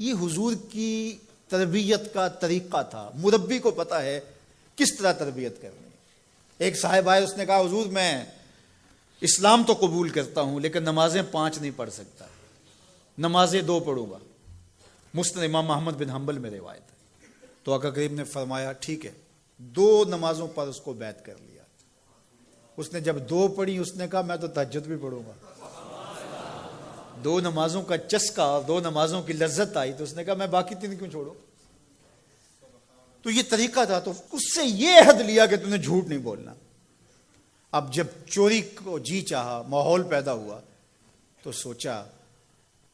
ये हुजूर की तरबियत का तरीका था मुरबी को पता है किस तरह तरबियत करनी एक साहेब आए उसने कहा हुजूर मैं इस्लाम तो कबूल करता हूं लेकिन नमाजें पांच नहीं पढ़ सकता नमाजें दो पढ़ूंगा मुस्तन इमाम मोहम्मद बिन हम्बल में रिवायत है तो अका करीब ने फरमाया ठीक है दो नमाजों पर उसको बैत कर लिया उसने जब दो पढ़ी उसने कहा मैं तो तजद भी पढ़ूंगा दो नमाजों का चस्का दो नमाजों की लज्जत आई तो उसने कहा मैं बाकी तीन क्यों छोड़ो तो ये तरीका था तो उससे ये अहद लिया कि तुमने झूठ नहीं बोलना अब जब चोरी को जी चाह माहौल पैदा हुआ तो सोचा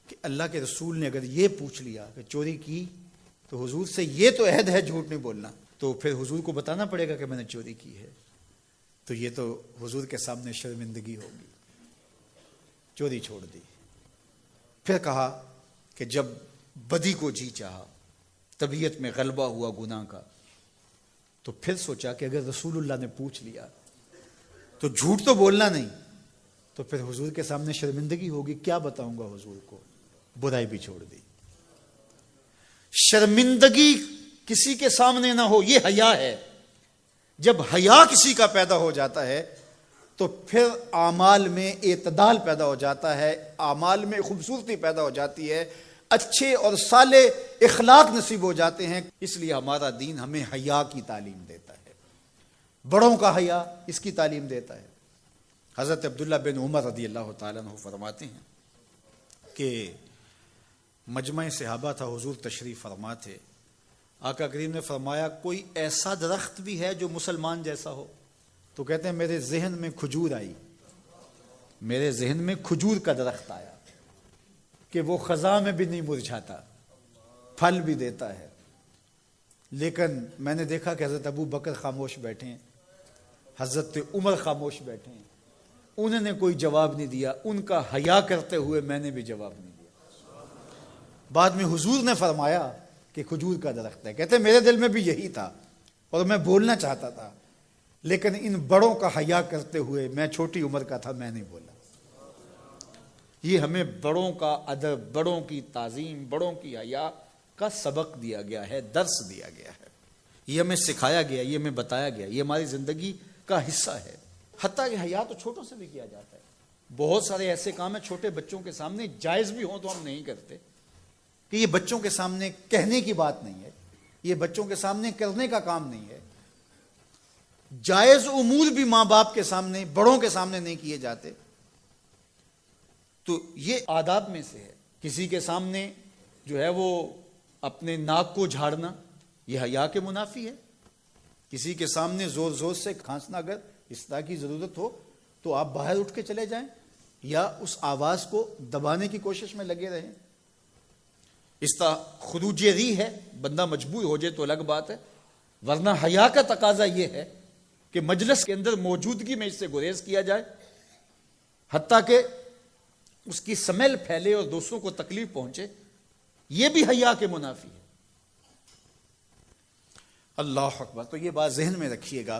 कि अल्लाह के रसूल ने अगर ये पूछ लिया कि चोरी की तो हजूर से यह तो अहद है झूठ नहीं बोलना तो फिर हजूर को बताना पड़ेगा कि मैंने चोरी की है तो ये तो हजूर के सामने शर्मिंदगी होगी चोरी छोड़ दी फिर कहा कि जब बदी को जी चाह तबीयत में गलबा हुआ गुना का तो फिर सोचा कि अगर रसूलुल्लाह ने पूछ लिया तो झूठ तो बोलना नहीं तो फिर हुजूर के सामने शर्मिंदगी होगी क्या बताऊंगा हुजूर को बुराई भी छोड़ दी शर्मिंदगी किसी के सामने ना हो यह हया है जब हया किसी का पैदा हो जाता है तो फिर आमाल में एतदाल पैदा हो जाता है आमाल में खूबसूरती पैदा हो जाती है अच्छे और साले इखलाक नसीब हो जाते हैं इसलिए हमारा दीन हमें हया की तालीम देता है बड़ों का हया इसकी तालीम देता है हज़रत अब्दुल्ला बिन उमर रदी अल्लाह तु फरमाते हैं कि मजमा सहाबा था हुजूर तशरीफ़ फरमा थे आका करीम ने फरमाया कोई ऐसा दरख्त भी है जो मुसलमान जैसा हो तो कहते हैं मेरे जहन में खजूर आई मेरे जहन में खजूर का दरख्त आया कि वो खजा में भी नहीं मुरझाता फल भी देता है लेकिन मैंने देखा कि हज़रत अबू बकर खामोश बैठे हैं हज़रत उमर खामोश बैठे हैं उन्होंने कोई जवाब नहीं दिया उनका हया करते हुए मैंने भी जवाब नहीं दिया बाद में हुजूर ने फरमाया कि खजूर का दरख्त है कहते मेरे दिल में भी यही था और मैं बोलना चाहता था लेकिन इन बड़ों का हया करते हुए मैं छोटी उम्र का था मैं नहीं बोला ये हमें बड़ों का अदब बड़ों की ताजीम बड़ों की हया का सबक दिया गया है दर्श दिया गया है ये हमें सिखाया गया ये हमें बताया गया ये हमारी ज़िंदगी का हिस्सा है हती हया तो छोटों से भी किया जाता है बहुत सारे ऐसे काम है छोटे बच्चों के सामने जायज़ भी हों तो हम नहीं करते कि ये बच्चों के सामने कहने की बात नहीं है ये बच्चों के सामने करने का काम नहीं है जायज उमूर भी मां बाप के सामने बड़ों के सामने नहीं किए जाते तो ये आदाब में से है किसी के सामने जो है वो अपने नाक को झाड़ना यह हया के मुनाफी है किसी के सामने जोर जोर से खांसना अगर इस तरह की जरूरत हो तो आप बाहर उठ के चले जाएं या उस आवाज को दबाने की कोशिश में लगे रहें इस तरह खरूज री है बंदा मजबूर हो जाए तो अलग बात है वरना हया का तकाजा यह है कि मजलस के अंदर मौजूदगी में इससे गुरेज किया जाए हती के उसकी समेल फैले और दोस्तों को तकलीफ पहुंचे यह भी हया के मुनाफी है अल्लाह अकबर तो यह बात जहन में रखिएगा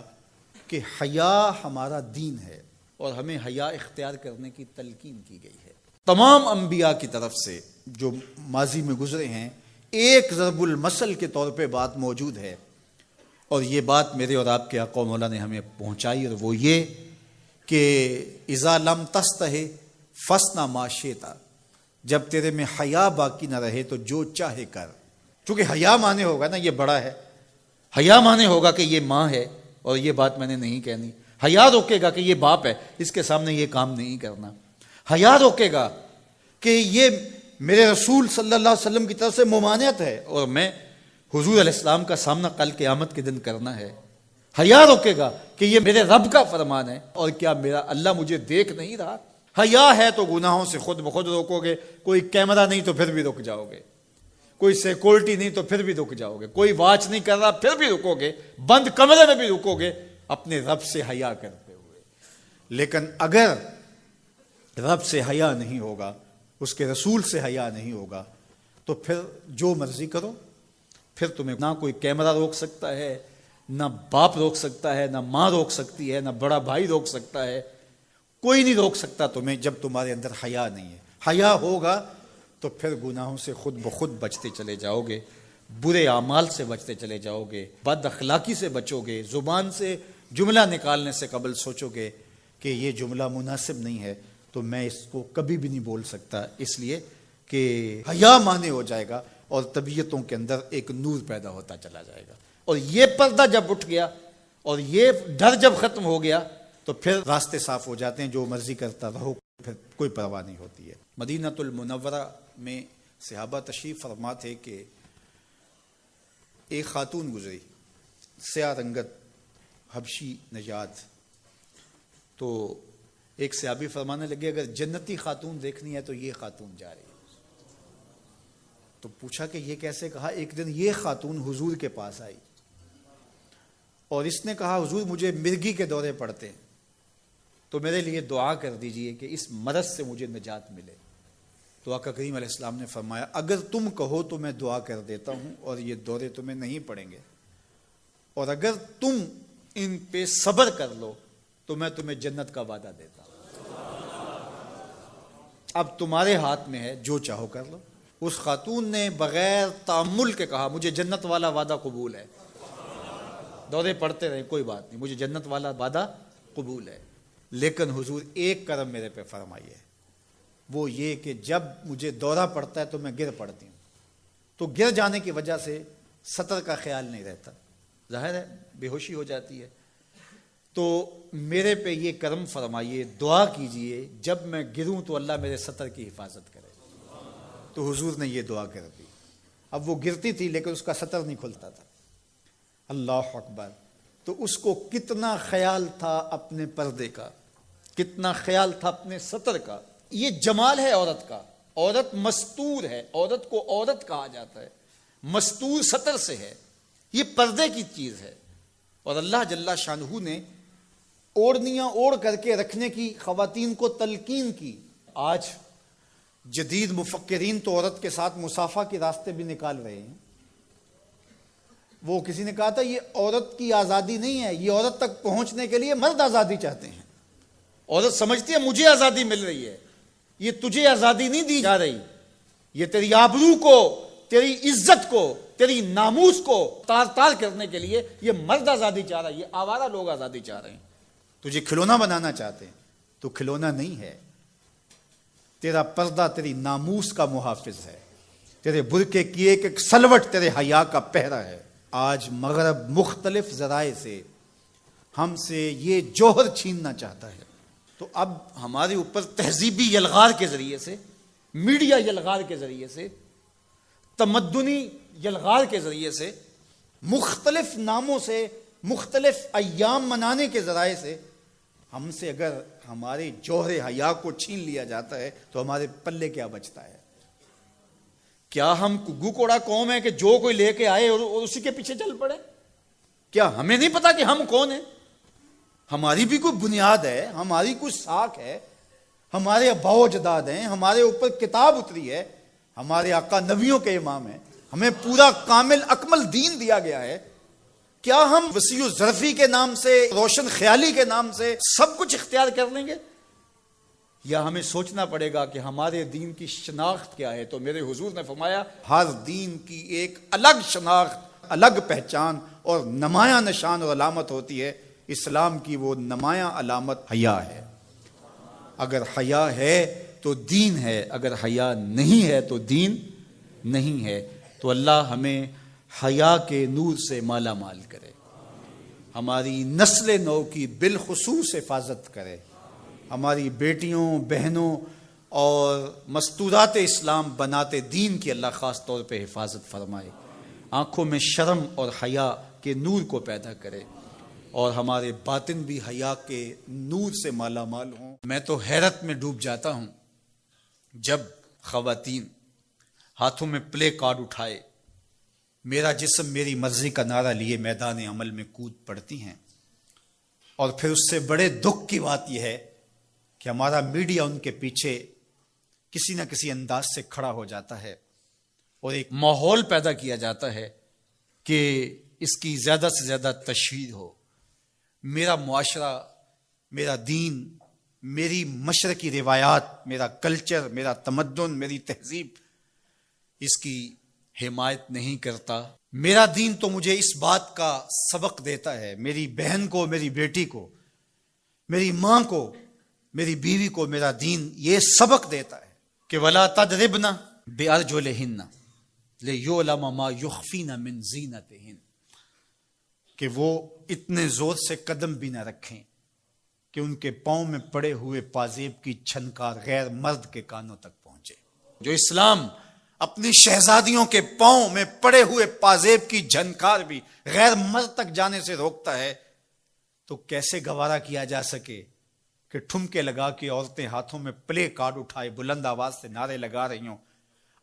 कि हया हमारा दीन है और हमें हया इख्तियार करने की तलकीन की गई है तमाम अंबिया की तरफ से जो माजी में गुजरे हैं एक जरबुल मसल के तौर पे बात मौजूद है और ये बात मेरे और आपके अको मौला ने हमें पहुँचाई और वो ये कि इज़ा लम तस्त है फसना माशेता जब तेरे में हया बाकी ना रहे तो जो चाहे कर चूँकि हया माने होगा ना ये बड़ा है हया माने होगा कि ये माँ है और ये बात मैंने नहीं कहनी हया रोकेगा कि ये बाप है इसके सामने ये काम नहीं करना हया रोकेगा कि ये मेरे रसूल सल्लल्लाहु अलैहि वसल्लम की तरफ से ममानियत है और मैं हजूर अलैहिस्सलाम का सामना कल के आमद के दिन करना है हया रोकेगा कि ये मेरे रब का फरमान है और क्या मेरा अल्लाह मुझे देख नहीं रहा हया है तो गुनाहों से खुद ब खुद रोकोगे कोई कैमरा नहीं तो फिर भी रुक जाओगे कोई सिक्योरिटी नहीं तो फिर भी रुक जाओगे कोई वॉच नहीं कर रहा फिर भी रुकोगे बंद कमरे में भी रुकोगे अपने रब से हया करते हुए लेकिन अगर रब से हया नहीं होगा उसके रसूल से हया नहीं होगा तो फिर जो मर्जी करो फिर तुम्हें ना कोई कैमरा रोक सकता है ना बाप रोक सकता है ना माँ रोक सकती है ना बड़ा भाई रोक सकता है कोई नहीं रोक सकता तुम्हें जब तुम्हारे अंदर हया नहीं है हया होगा तो फिर गुनाहों से खुद ब खुद बचते चले जाओगे बुरे अमाल से बचते चले जाओगे बद अखलाकी से बचोगे ज़ुबान से जुमला निकालने से कबल सोचोगे कि ये जुमला मुनासिब नहीं है तो मैं इसको कभी भी नहीं बोल सकता इसलिए कि हया माने हो जाएगा और तबीयतों के अंदर एक नूर पैदा होता चला जाएगा और ये पर्दा जब उठ गया और ये डर जब खत्म हो गया तो फिर रास्ते साफ हो जाते हैं जो मर्जी करता रहो फिर कोई परवाह नहीं होती है मदीनातुलमनवरा में सिहाबा तशीफ फरमा थे कि एक खातून गुजरी स्या रंगत हबशी नजात तो एक सयाबी फरमाने लगे अगर जन्नती खातून देखनी है तो ये खातून जा रही है तो पूछा कि ये कैसे कहा एक दिन ये खातून हुजूर के पास आई और इसने कहा हुजूर मुझे मिर्गी के दौरे पड़ते हैं तो मेरे लिए दुआ कर दीजिए कि इस मदद से मुझे निजात मिले तो आका करीम अलैहिस्सलाम ने फरमाया अगर तुम कहो तो मैं दुआ कर देता हूँ और ये दौरे तुम्हें नहीं पड़ेंगे और अगर तुम इन पे सब्र कर लो तो मैं तुम्हें जन्नत का वादा देता हूँ अब तुम्हारे हाथ में है जो चाहो कर लो उस खातून ने बग़ैर तामुल के कहा मुझे जन्नत वाला वादा कबूल है दौरे पढ़ते रहे कोई बात नहीं मुझे जन्नत वाला वादा कबूल है लेकिन हुजूर एक करम मेरे पे फरमाइए वो ये कि जब मुझे दौरा पड़ता है तो मैं गिर पड़ती हूँ तो गिर जाने की वजह से सतर का ख्याल नहीं रहता जाहिर है बेहोशी हो जाती है तो मेरे पे ये कर्म फरमाइए दुआ कीजिए जब मैं गिरूं तो अल्लाह मेरे सतर की हिफाजत करे तो हुजूर ने ये दुआ कर दी अब वो गिरती थी लेकिन उसका सतर नहीं खुलता था अल्लाह अकबर तो उसको कितना ख्याल था अपने पर्दे का कितना ख्याल था अपने सतर का ये जमाल है औरत का औरत मस्तूर है औरत को औरत कहा जाता है मस्तूर सतर से है ये पर्दे की चीज है और अल्लाह जल्ला शाहू ने ओढ़निया ओढ़ करके रखने की खातन को तलकीन की आज जदीद मुफक्रीन तो औरत के साथ मुसाफा के रास्ते भी निकाल रहे हैं वो किसी ने कहा था ये औरत की आज़ादी नहीं है ये औरत तक पहुंचने के लिए मर्द आज़ादी चाहते हैं औरत समझती है मुझे आज़ादी मिल रही है ये तुझे आज़ादी नहीं दी जा रही ये तेरी आबरू को तेरी इज्जत को तेरी नामूस को तार तार करने के लिए ये मर्द आज़ादी चाह रहा है ये आवारा लोग आज़ादी चाह रहे हैं तुझे खिलौना बनाना चाहते हैं तो खिलौना नहीं है तेरा पर्दा तेरी नामूस का मुहाफिज है तेरे बुरके की एक एक सलवट तेरे हया का पहरा है आज मगरब मुख्तलिफ जराए से हमसे ये जोहर छीनना चाहता है तो अब हमारे ऊपर तहजीबी यलगार के जरिए से मीडिया यलगार के जरिए से तमदनी यलगार के जरिए से मुख्तलिफ नामों से मुख्तलिफ अयाम मनाने के जराए से हमसे अगर हमारे जोहरे हया को छीन लिया जाता है तो हमारे पल्ले क्या बचता है क्या हम कुगू कोड़ा कौम है कि जो कोई लेके आए और उसी के पीछे चल पड़े क्या हमें नहीं पता कि हम कौन है हमारी भी कोई बुनियाद है हमारी कोई साख है हमारे अबाओ जदाद हैं हमारे ऊपर किताब उतरी है हमारे आका नबियों के इमाम है हमें पूरा कामिल अकमल दीन दिया गया है क्या हम वसी जरफी के नाम से रोशन ख्याली के नाम से सब कुछ इख्तियार कर लेंगे या हमें सोचना पड़ेगा कि हमारे दीन की शनाख्त क्या है तो मेरे हुजूर ने फरमाया हर दीन की एक अलग शनाख्त अलग पहचान और नमाया निशान और अलामत होती है इस्लाम की वो नमाया अलामत हया है अगर हया है तो दीन है अगर हया नहीं है तो दीन नहीं है तो अल्लाह हमें हया के नूर से माला माल करे हमारी नस्ल नौ की बिलखसूस हिफाजत करे हमारी बेटियों बहनों और मस्तूरात इस्लाम बनाते दीन की अल्लाह ख़ास तौर पर हिफाजत फरमाए आँखों में शर्म और हया के नूर को पैदा करे और हमारे बातिन भी हया के नूर से माला माल हों मैं तो हैरत में डूब जाता हूँ जब ख़वातीन हाथों में प्ले कार्ड उठाए मेरा जिसम मेरी मर्जी का नारा लिए मैदान अमल में कूद पड़ती हैं और फिर उससे बड़े दुख की बात यह है कि हमारा मीडिया उनके पीछे किसी न किसी अंदाज से खड़ा हो जाता है और एक माहौल पैदा किया जाता है कि इसकी ज़्यादा से ज़्यादा तशहर हो मेरा मुआरा मेरा दीन मेरी मशर की रिवायात मेरा कल्चर मेरा तमदन मेरी तहजीब इसकी हिमायत नहीं करता मेरा दीन तो मुझे इस बात का सबक देता है मेरी बहन को मेरी बेटी को मेरी माँ को मेरी बीवी को मेरा दीन ये सबक देता है कि वला तदरिबना बे हिन्ना ले यो लमा युखफीना मिन जीनत हिन कि वो इतने ज़ोर से कदम भी ना रखें कि उनके पाँव में पड़े हुए पाजेब की छनकार गैर मर्द के कानों तक पहुंचे जो इस्लाम अपनी शहजादियों के पाओ में पड़े हुए पाजेब की झनकार भी गैर मर तक जाने से रोकता है तो कैसे गवारा किया जा सके कि ठुमके लगा के औरतें हाथों में प्ले कार्ड उठाए बुलंद आवाज से नारे लगा रही हों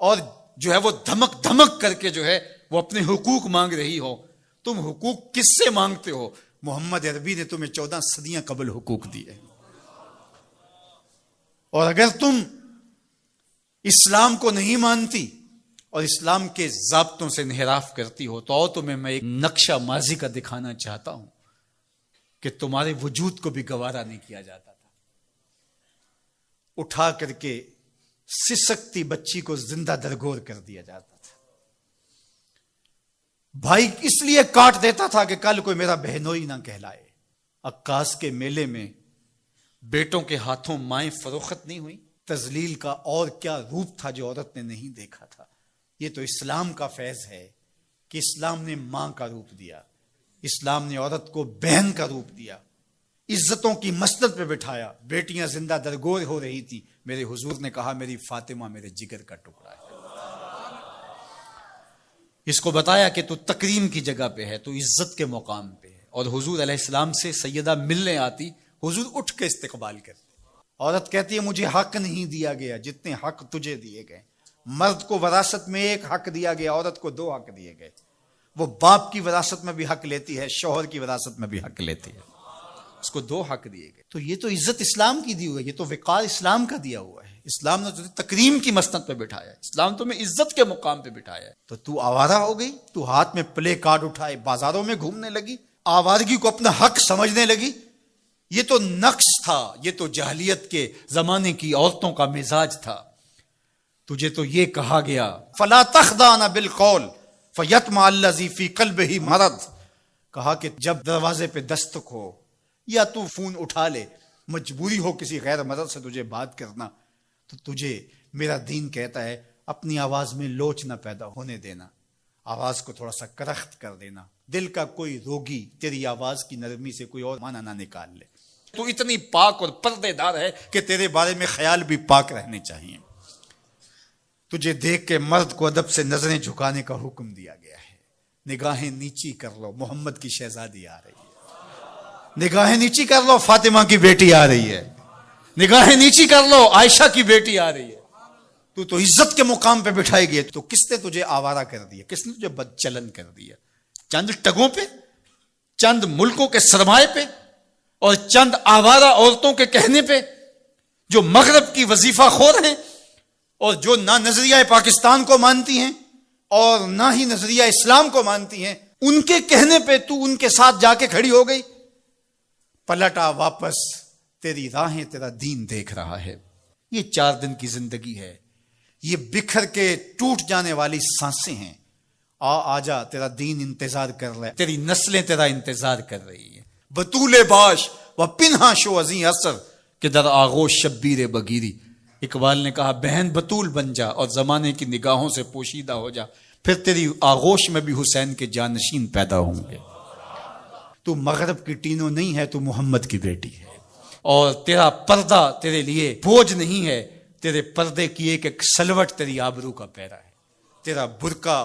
और जो है वो धमक धमक करके जो है वो अपने हुकूक मांग रही हो तुम हुकूक किससे मांगते हो मोहम्मद अरबी ने तुम्हें चौदह सदियां कबल हुकूक दिए और अगर तुम इस्लाम को नहीं मानती और इस्लाम के जबतों से इनहराफ करती हो तो तुम्हें मैं एक नक्शा माजी का दिखाना चाहता हूं कि तुम्हारे वजूद को भी गवारा नहीं किया जाता था उठा करके सिसकती बच्ची को जिंदा दरगोर कर दिया जाता था भाई इसलिए काट देता था कि कल कोई मेरा बहनोई ना कहलाए अक्काश के मेले में बेटों के हाथों माए फरोखत नहीं हुई तजलील का और क्या रूप था जो औरत ने नहीं देखा था ये तो इस्लाम का फैज है कि इस्लाम ने मां का रूप दिया इस्लाम ने औरत को बहन का रूप दिया इज्जतों की मस्त पे बिठाया बेटियां जिंदा दरगोर हो रही थी मेरे हुजूर ने कहा मेरी फातिमा मेरे जिगर का टुकड़ा है इसको बताया कि तू तकरीम की जगह पे है तू इज्जत के मुकाम पे है और हुजूर अलैहिस्सलाम से सैदा मिलने आती हुजूर उठ के इस्तकबाल करती औरत कहती है मुझे हक नहीं दिया गया जितने हक तुझे दिए गए मर्द को वरासत में एक हक दिया गया औरत को दो हक दिए गए वो बाप की विरासत में भी हक लेती है शोहर की विरासत में भी हक लेती है उसको दो हक दिए गए तो ये तो इज्जत इस्लाम की दी हुई है ये तो विकार इस्लाम का दिया हुआ है इस्लाम ने तुझे तकरीम की मस्त पे बिठाया है इस्लाम तुम्हें इज्जत के मुकाम पे बिठाया है तो तू आवारा हो गई तू हाथ में प्ले कार्ड उठाए बाजारों में घूमने लगी आवारगी को अपना हक समझने लगी ये तो नक्श था ये तो जहलियत के जमाने की औरतों का मिजाज था तुझे तो ये कहा गया फला तखदाना बिलकौल फयतमा अल्लाजीफी कल ही मरद कहा कि जब दरवाजे पे दस्तक हो या तू फोन उठा ले मजबूरी हो किसी गैर मदद से तुझे बात करना तो तुझे मेरा दीन कहता है अपनी आवाज में लोच ना पैदा होने देना आवाज को थोड़ा सा करख्त कर देना दिल का कोई रोगी तेरी आवाज की नरमी से कोई और माना ना निकाल ले तू इतनी पाक और पर्देदार है कि तेरे बारे में ख्याल भी पाक रहने चाहिए तुझे देख के मर्द को अदब से नजरें झुकाने का हुक्म दिया गया है निगाहें नीची कर लो मोहम्मद की शहजादी आ रही है निगाहें नीची कर लो फातिमा की बेटी आ रही है निगाहें नीची कर लो आयशा की बेटी आ रही है तू तो इज्जत के मुकाम पे बिठाई गई तो किसने तुझे आवारा कर दिया किसने तुझे बदचलन कर दिया चंद टगों पे चंद मुल्कों के सरमाए पे और चंद आवारा औरतों के कहने पे जो मगरब की वजीफा खोर हैं और जो ना नजरिया पाकिस्तान को मानती हैं और ना ही नजरिया इस्लाम को मानती हैं उनके कहने पे तू उनके साथ जाके खड़ी हो गई पलटा वापस तेरी राहें तेरा दीन देख रहा है ये चार दिन की जिंदगी है ये बिखर के टूट जाने वाली सांसें हैं आ आजा तेरा दीन इंतजार कर रहा है तेरी नस्लें तेरा इंतजार कर रही है बतूल बाश व शो अजी असर के दर आगोश शब्बीर बगीरी इकबाल ने कहा बहन बतूल बन जा और ज़माने की निगाहों से पोशीदा हो जा फिर तेरी आगोश में भी हुसैन के जानशीन पैदा होंगे तू मगरब की टीनों नहीं है तू मोहम्मद की बेटी है और तेरा पर्दा तेरे लिए बोझ नहीं है तेरे पर्दे की एक एक सलवट तेरी आबरू का पैरा है तेरा बुरका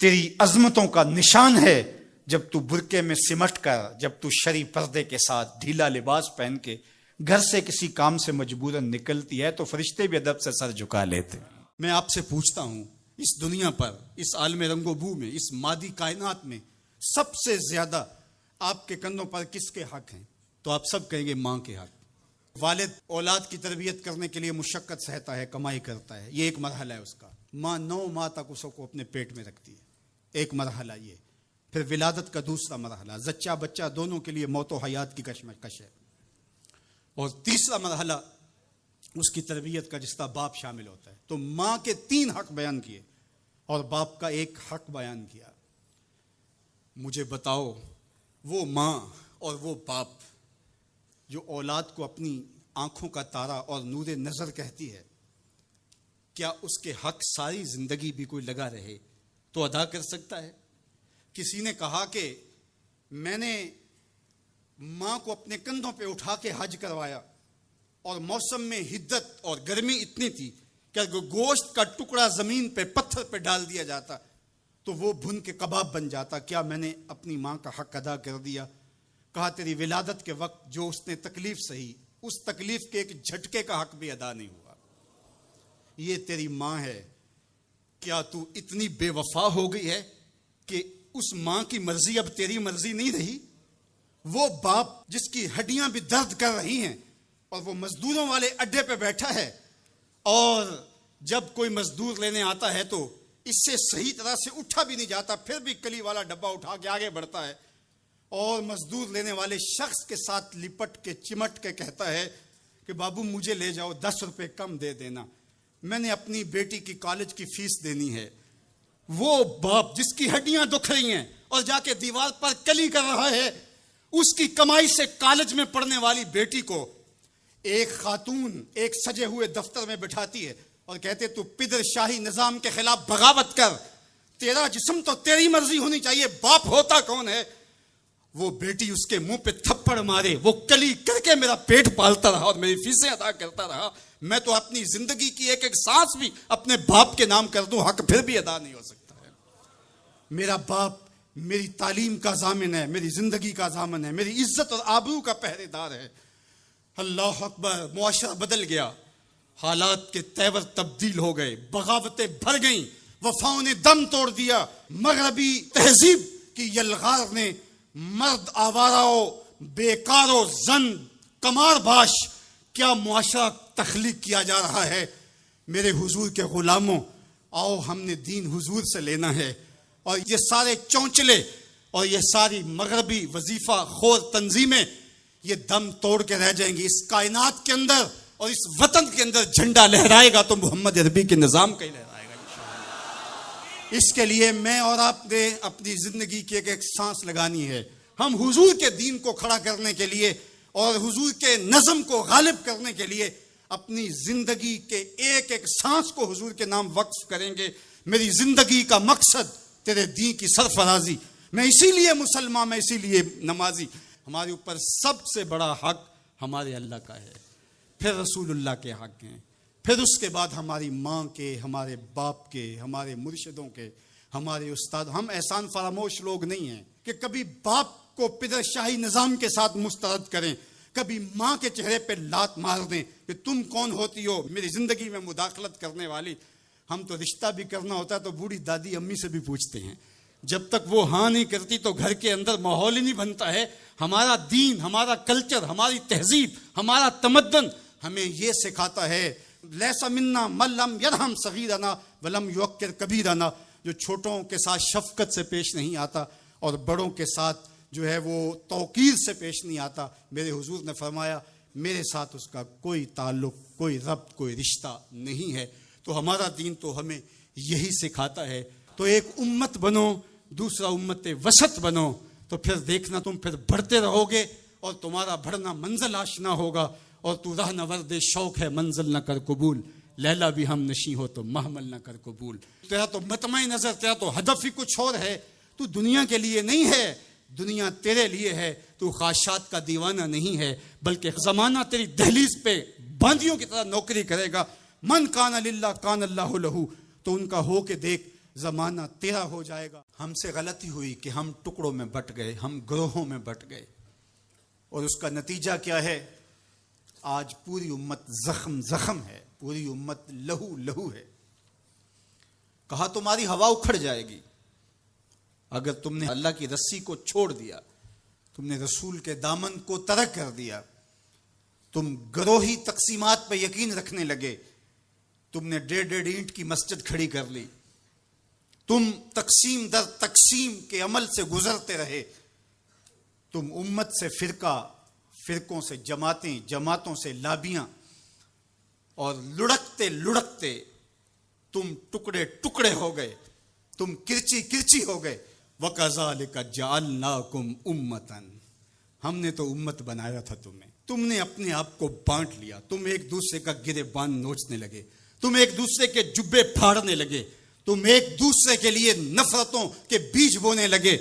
तेरी अजमतों का निशान है जब तू बुरके में सिमट कर जब तू शरी पर्दे के साथ ढीला लिबास पहन के घर से किसी काम से मजबूरन निकलती है तो फरिश्ते भी अदब से सर झुका लेते हैं मैं आपसे पूछता हूँ इस दुनिया पर इस आलम रंगोबू में इस मादी कायनात में सबसे ज्यादा आपके कंधों पर किसके हक हैं तो आप सब कहेंगे माँ के हक वालिद औलाद की तरबियत करने के लिए मुशक्क़त सहता है कमाई करता है ये एक मरहला है उसका माँ नौ माह तक उसको अपने पेट में रखती है एक मरहला ये फिर विलादत का दूसरा मरहला जच्चा बच्चा दोनों के लिए मौत हयात की कशमकश है और तीसरा मरहला उसकी तरबियत का जिसका बाप शामिल होता है तो माँ के तीन हक बयान किए और बाप का एक हक बयान किया मुझे बताओ वो माँ और वो बाप जो औलाद को अपनी आंखों का तारा और नूर नज़र कहती है क्या उसके हक सारी ज़िंदगी भी कोई लगा रहे तो अदा कर सकता है किसी ने कहा कि मैंने माँ को अपने कंधों पे उठा के हज करवाया और मौसम में हिद्दत और गर्मी इतनी थी कि गोश्त का टुकड़ा जमीन पे पत्थर पे डाल दिया जाता तो वो भुन के कबाब बन जाता क्या मैंने अपनी माँ का हक अदा कर दिया कहा तेरी विलादत के वक्त जो उसने तकलीफ सही उस तकलीफ के एक झटके का हक भी अदा नहीं हुआ ये तेरी माँ है क्या तू इतनी बेवफा हो गई है कि उस मां की मर्जी अब तेरी मर्जी नहीं रही वो बाप जिसकी हड्डियां भी दर्द कर रही हैं और वो मजदूरों वाले अड्डे पे बैठा है और जब कोई मजदूर लेने आता है तो इससे सही तरह से उठा भी नहीं जाता फिर भी कली वाला डब्बा उठा के आगे बढ़ता है और मजदूर लेने वाले शख्स के साथ लिपट के चिमट के कहता है कि बाबू मुझे ले जाओ दस रुपये कम दे देना मैंने अपनी बेटी की कॉलेज की फीस देनी है वो बाप जिसकी हड्डियां दुख रही हैं और जाके दीवार पर कली कर रहा है उसकी कमाई से कॉलेज में पढ़ने वाली बेटी को एक खातून एक सजे हुए दफ्तर में बिठाती है और कहते तू पिदर शाही निजाम के खिलाफ बगावत कर तेरा जिसम तो तेरी मर्जी होनी चाहिए बाप होता कौन है वो बेटी उसके मुंह पे थप्पड़ मारे वो कली करके मेरा पेट पालता रहा और मेरी फीसें अदा करता रहा मैं तो अपनी जिंदगी की एक एक सांस भी अपने बाप के नाम कर दूं हक फिर भी अदा नहीं हो मेरा बाप मेरी तालीम का जामिन है मेरी जिंदगी का जामन है मेरी इज्जत और आबरू का पहरेदार है अल्लाह अकबर मुआशरा बदल गया हालात के तेवर तब्दील हो गए बगावतें भर गईं वफाओं ने दम तोड़ दिया मगरबी तहजीब की यलगार ने मर्द आवाराओ बेकारो जन कमार बाश क्या मुआशरा तख्लीक किया जा रहा है मेरे हुजूर के गुलामों आओ हमने दीन हुजूर से लेना है और ये सारे चौंचले और ये सारी मगरबी वजीफा खोर तंजीमें ये दम तोड़ के रह जाएंगी इस कायनात के अंदर और इस वतन के अंदर झंडा लहराएगा तो मोहम्मद अरबी के निज़ाम का ही लहराएगा इसके लिए मैं और आपने अपनी ज़िंदगी की एक एक सांस लगानी है हम हुजूर के दीन को खड़ा करने के लिए और हुजूर के नज़म को गालिब करने के लिए अपनी ज़िंदगी के एक एक सांस को हुजूर के नाम वक्फ करेंगे मेरी ज़िंदगी का मकसद તે દેન કી સrfરાઝી મે ઇસી લિયે મુસલમા મે ઇસી લિયે નમાઝી હમારે ઉપર સબસે બડા હક હમારે અલ્લાહ કા હે ફિર રસુલુલ્લાહ કે હક હે ફિર ઉસકે બાદ હમારી માં કે હમારે બાપ કે હમારે મુરશિદો કે હમારે ઉસ્તાદ હમ એહસાન ફરામોશ લોગ નહીં હે કે કભી બાપ કો પિત્રશાહી निजाम કે સાથ મુસ્તાદ કરે કભી માં કે ચહેરે પે લાત માર દે કે તુમ કોન હોતી હો મેરી જિંદગી મેં મદખલત કરને વાલી हम तो रिश्ता भी करना होता है तो बूढ़ी दादी अम्मी से भी पूछते हैं जब तक वो हाँ नहीं करती तो घर के अंदर माहौल ही नहीं बनता है हमारा दीन हमारा कल्चर हमारी तहजीब हमारा तमदन हमें ये सिखाता है लेसा मिन्ना मल्लम यदम राना वलम कभी राना जो छोटों के साथ शफकत से पेश नहीं आता और बड़ों के साथ जो है वो तोकीर से पेश नहीं आता मेरे हुजूर ने फरमाया मेरे साथ उसका कोई ताल्लुक कोई रब्त कोई रिश्ता नहीं है तो हमारा दीन तो हमें यही सिखाता है तो एक उम्मत बनो दूसरा उम्मत वसत बनो तो फिर देखना तुम फिर बढ़ते रहोगे और तुम्हारा बढ़ना मंजिल आशना होगा और तू रह न शौक है मंजिल न कर कबूल लैला भी हम नशी हो तो महमल न कर कबूल तेरा तो मतम नजर तेरा तो हदफ ही कुछ और है तू दुनिया के लिए नहीं है दुनिया तेरे लिए है तू खाशात का दीवाना नहीं है बल्कि जमाना तेरी दहलीज पे बांधियों की तरह नौकरी करेगा मन कान अल्लाह कान अल्लाह लहू तो उनका हो के देख ज़माना तेरा हो जाएगा हमसे गलती हुई कि हम टुकड़ों में बट गए हम ग्रोहों में बट गए और उसका नतीजा क्या है आज पूरी उम्मत जख्म जख्म है पूरी उम्मत लहू लहू है कहा तुम्हारी हवा उखड़ जाएगी अगर तुमने अल्लाह की रस्सी को छोड़ दिया तुमने रसूल के दामन को तरक कर दिया तुम ग्रोही तकसीमात पर यकीन रखने लगे तुमने डेढ़ डेढ़ ईंट की मस्जिद खड़ी कर ली तुम तकसीम दर तकसीम के अमल से गुजरते रहे तुम उम्मत से फिरका फिरकों से जमातें जमातों से लाबियां और लुढ़कते लुढ़कते तुम टुकड़े टुकड़े हो गए तुम किरची किरची हो गए वकाजाल का नाकुम उम्मतन हमने तो उम्मत बनाया था तुम्हें तुमने अपने आप को बांट लिया तुम एक दूसरे का गिरे बांध नोचने लगे तुम एक दूसरे के जुब्बे फाड़ने लगे तुम एक दूसरे के लिए नफरतों के बीज बोने लगे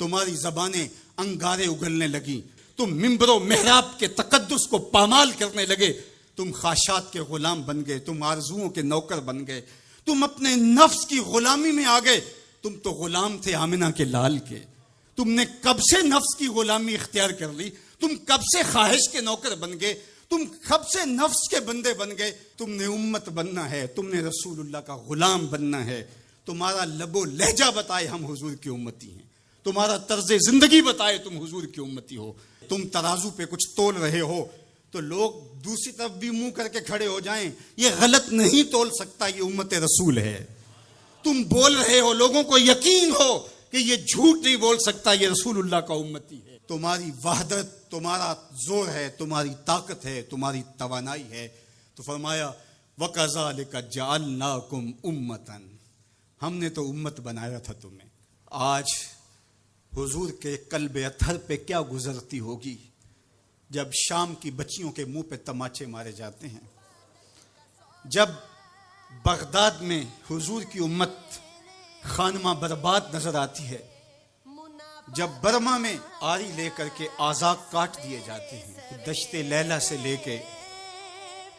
तुम्हारी जबाने अंगारे उगलने लगी तुम मिम्बरों मेहराब के तकदस को पामाल करने लगे तुम खाशात के गुलाम बन गए तुम आरजुओं के नौकर बन गए तुम अपने नफ्स की गुलामी में आ गए तुम तो गुलाम थे आमिना के लाल के तुमने कब से नफ्स की गुलामी इख्तियार कर ली तुम कब से ख्वाहिश के नौकर बन गए तुम खब से नफ्स के बंदे बन गए तुमने उम्मत बनना है तुमने रसूलुल्लाह का गुलाम बनना है तुम्हारा लबो लहजा बताए हम हुजूर की उम्मती हैं तुम्हारा तर्ज जिंदगी बताए तुम हुजूर की उम्मती हो तुम तराजू पे कुछ तोल रहे हो तो लोग दूसरी तरफ भी मुंह करके खड़े हो जाएं ये गलत नहीं तोल सकता ये उम्मत रसूल है तुम बोल रहे हो लोगों को यकीन हो कि ये झूठ नहीं बोल सकता ये रसूलुल्लाह का उम्मती है तुम्हारी वहदत तुम्हारा जोर है तुम्हारी ताकत है तुम्हारी तोानाई है तो फरमाया वक़ा जालनाकुम उम्मतन हमने तो उम्मत बनाया था तुम्हें आज हुजूर के कल्ब अथर पे क्या गुजरती होगी जब शाम की बच्चियों के मुंह पे तमाचे मारे जाते हैं जब बगदाद में हुजूर की उम्मत खानमा बर्बाद नज़र आती है जब बर्मा में आरी लेकर के आजाद काट दिए जाते हैं तो दशते लैला से लेके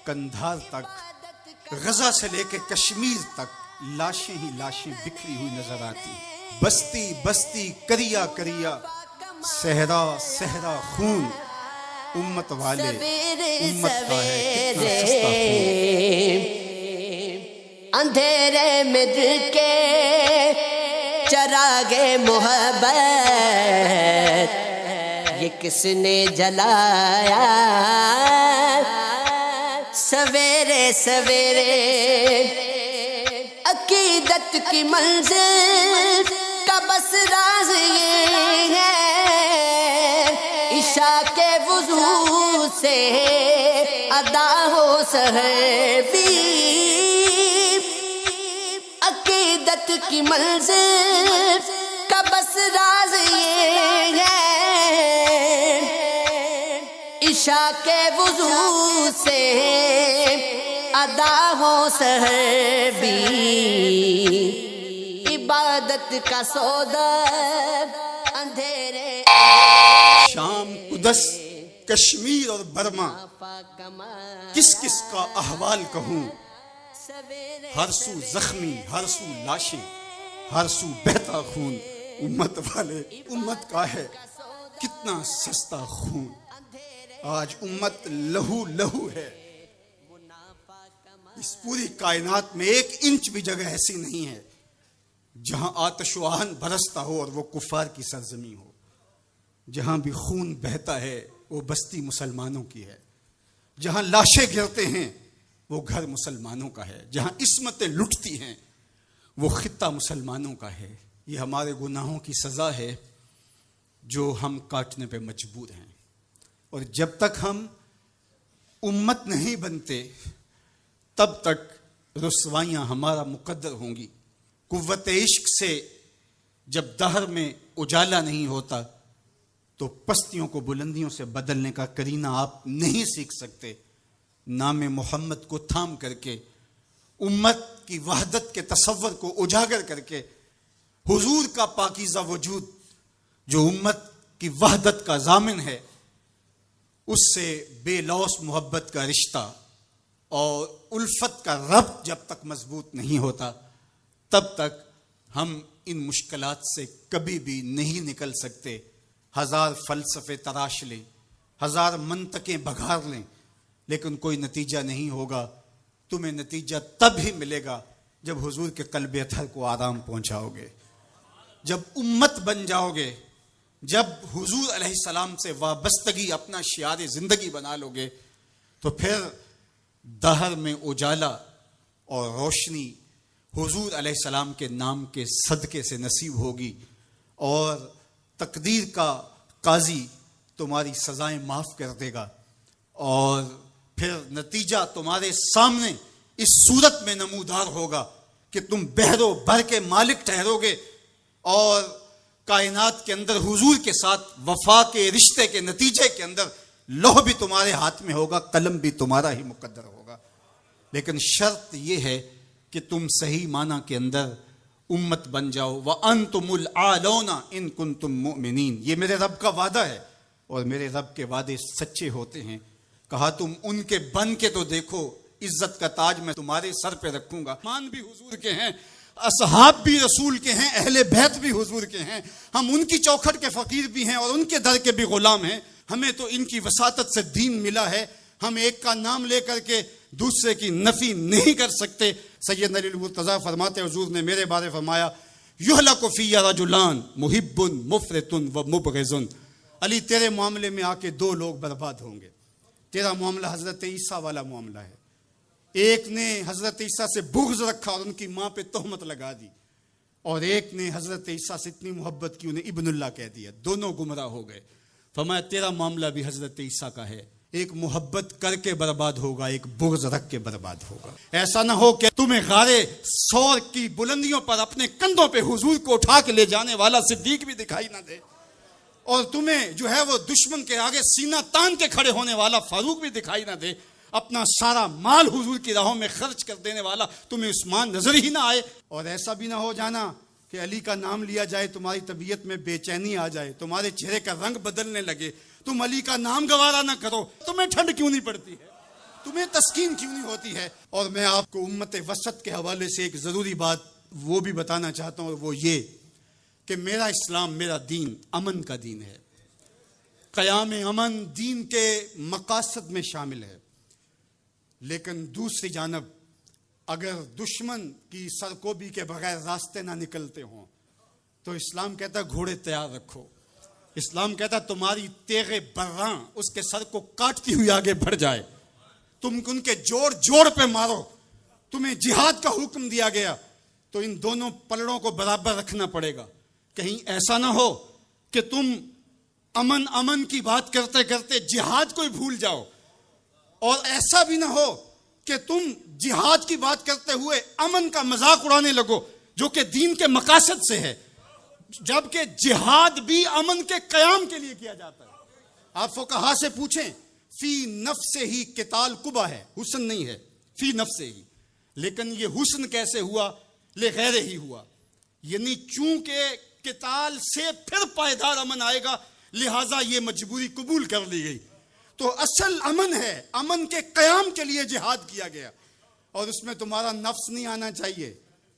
कंधार तक गजा से लेके कश्मीर तक लाशें ही लाशें बिखरी हुई नजर आती बस्ती बस्ती करिया करिया सहरा सहरा खून उम्मत वाले उम्मत का है अंधेरे में दिल के चरागे मोहब्बत ये किसने जलाया सवेरे सवेरे अकीदत की मंजिल का बस राज ये है ईशा के वजू से अदा हो सहबी की मंजिल का बस राज ये है ईशा के वजू से अदा हो सह भी इबादत का सौदा अंधेरे शाम उदस कश्मीर और बर्मा किस किस का अहवाल कहूँ हर सू जख्मी हर सू लाशें हर सू बहता खून उम्मत वाले उम्मत का है कितना सस्ता खून आज उम्मत लहू लहू है इस पूरी कायनात में एक इंच भी जगह ऐसी नहीं है जहां आतशवाहन बरसता हो और वो कुफार की सरजमी हो जहां भी खून बहता है वो बस्ती मुसलमानों की है जहां लाशें गिरते हैं वो घर मुसलमानों का है जहां इसमतें लुटती हैं वो खत्ता मुसलमानों का है ये हमारे गुनाहों की सज़ा है जो हम काटने पे मजबूर हैं और जब तक हम उम्मत नहीं बनते तब तक रसवाइयाँ हमारा मुकद्दर होंगी कुत इश्क से जब दहर में उजाला नहीं होता तो पस्तियों को बुलंदियों से बदलने का करीना आप नहीं सीख सकते नाम मोहम्मद को थाम करके उम्मत की वहदत के तस्वर को उजागर करके हुजूर का पाकिज़ा वजूद जो उम्मत की वहदत का जामिन है उससे बेलौस मोहब्बत का रिश्ता और उल्फत का रब जब तक मजबूत नहीं होता तब तक हम इन मुश्किल से कभी भी नहीं निकल सकते हज़ार फलसफे तराश लें हज़ार मनतकें बघार लें लेकिन कोई नतीजा नहीं होगा तुम्हें नतीजा तब ही मिलेगा जब हुजूर के कल्ब अथर को आराम पहुंचाओगे जब उम्मत बन जाओगे जब हुजूर सलाम से वाबस्तगी अपना शियार ज़िंदगी बना लोगे तो फिर दहर में उजाला और रोशनी हुजूर सलाम के नाम के सदक़े से नसीब होगी और तकदीर का काजी तुम्हारी सज़ाएं माफ़ कर देगा और फिर नतीजा तुम्हारे सामने इस सूरत में नमूदार होगा कि तुम बहरो भर के मालिक ठहरोगे और कायनात के अंदर हुजूर के साथ वफा के रिश्ते के नतीजे के अंदर लोह भी तुम्हारे हाथ में होगा कलम भी तुम्हारा ही मुकद्दर होगा लेकिन शर्त यह है कि तुम सही माना के अंदर उम्मत बन जाओ व अन तुमुल आलोना इन कुन तुम मोमिन ये मेरे रब का वादा है और मेरे रब के वादे सच्चे होते हैं कहा तुम उनके बन के तो देखो इज्जत का ताज मैं तुम्हारे सर पे रखूंगा मान भी हुजूर के हैं असहाब भी रसूल के हैं अहले बैत भी हुजूर के हैं हम उनकी चौखट के फ़कीर भी हैं और उनके दर के भी ग़ुलाम हैं हमें तो इनकी वसातत से दीन मिला है हम एक का नाम लेकर के दूसरे की नफ़ी नहीं कर सकते सैयद मुर्तजा फरमाते हजूर ने मेरे बारे फरमाया युहला कोफ़िया रजुलान मुहिबुन मुफरतुन व मुबगज़ुन अली तेरे मामले में आके दो लोग बर्बाद होंगे तेरा मामला हजरत ईसा वाला मामला है एक ने हजरत ईसा से बुग्ज रखा और उनकी माँ पे तोहमत लगा दी और एक ने हजरत ईसा से इतनी मोहब्बत की उन्हें इबनुल्ला कह दिया दोनों गुमराह हो गए फरमाया तेरा मामला भी हजरत ईसा का है एक मोहब्बत करके बर्बाद होगा एक बुग्ज रख के बर्बाद होगा ऐसा ना हो कि तुम्हें गारे सौर की बुलंदियों पर अपने कंधों पे हुजूर को उठा के ले जाने वाला सिद्दीक भी दिखाई ना दे और तुम्हें जो है वो दुश्मन के आगे सीना तान के खड़े होने वाला फारूक भी दिखाई ना दे अपना सारा माल हुजूर की राहों में खर्च कर देने वाला तुम्हें उस्मान नजर ही ना आए और ऐसा भी ना हो जाना कि अली का नाम लिया जाए तुम्हारी तबीयत में बेचैनी आ जाए तुम्हारे चेहरे का रंग बदलने लगे तुम अली का नाम गवारा ना करो तुम्हें ठंड क्यों नहीं पड़ती है तुम्हें तस्कीन क्यों नहीं होती है और मैं आपको उम्मत वसत के हवाले से एक ज़रूरी बात वो भी बताना चाहता हूँ वो ये कि मेरा इस्लाम मेरा दीन अमन का दीन है क़याम अमन दीन के मकासद में शामिल है लेकिन दूसरी जानब अगर दुश्मन की सरकोबी के बगैर रास्ते ना निकलते हों तो इस्लाम कहता घोड़े तैयार रखो इस्लाम कहता तुम्हारी तेगे बर्रा उसके सर को काटती हुई आगे बढ़ जाए तुम उनके जोर जोर पे मारो तुम्हें जिहाद का हुक्म दिया गया तो इन दोनों पलड़ों को बराबर रखना पड़ेगा कहीं ऐसा ना हो कि तुम अमन अमन की बात करते करते जिहाद को ही भूल जाओ और ऐसा भी ना हो कि तुम जिहाद की बात करते हुए अमन का मजाक उड़ाने लगो जो कि दीन के मकासद से है जबकि जिहाद भी अमन के क्याम के लिए किया जाता है आप कहा से पूछें फी नफ से ही किताल कुबा है हुसन नहीं है फी नफ से ही लेकिन ये हुसन कैसे हुआ ले गैर ही हुआ यानी चूंकि किताल से फिर पायदार अमन आएगा लिहाजा ये मजबूरी कबूल कर ली गई तो असल अमन है अमन के क्याम के लिए जिहाद किया गया और उसमें तुम्हारा नफ्स नहीं आना चाहिए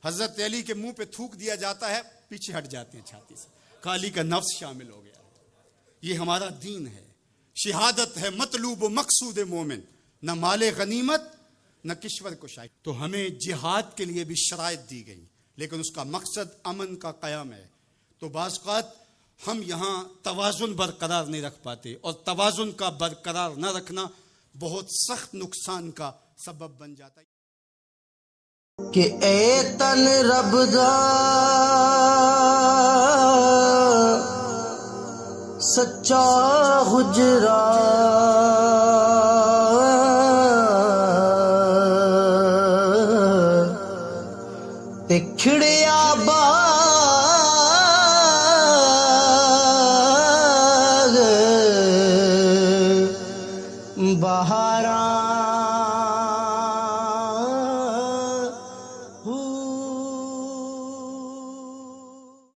हजरत अली के मुंह पे थूक दिया जाता है पीछे हट जाते हैं छाती से काली का नफ्स शामिल हो गया ये हमारा दीन है शहादत है मतलूब मकसूद मोमिन न माल गनीमत न किश्वर कुशाई तो हमें जिहाद के लिए भी शराय दी गई लेकिन उसका मकसद अमन का कयाम है तो बाज़ात हम यहाँ तोज़ुन बरकरार नहीं रख पाते और तोज़ुन का बरकरार न रखना बहुत सख्त नुकसान का सबब बन जाता है कि ए तन रब सच्चा हुजरा ते खिड़े